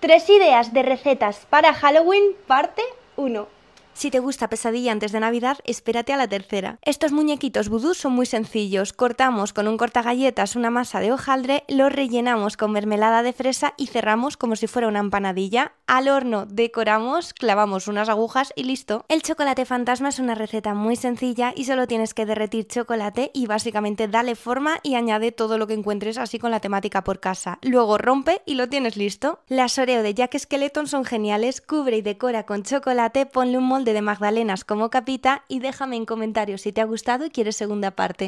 Tres ideas de recetas para Halloween, parte 1. Si te gusta Pesadilla antes de Navidad, espérate a la tercera. Estos muñequitos vudú son muy sencillos. Cortamos con un galletas una masa de hojaldre, lo rellenamos con mermelada de fresa y cerramos como si fuera una empanadilla. Al horno decoramos, clavamos unas agujas y listo. El chocolate fantasma es una receta muy sencilla y solo tienes que derretir chocolate y básicamente dale forma y añade todo lo que encuentres así con la temática por casa. Luego rompe y lo tienes listo. Las Oreo de Jack Skeleton son geniales, cubre y decora con chocolate, ponle un molde de Magdalenas como capita y déjame en comentarios si te ha gustado y quieres segunda parte.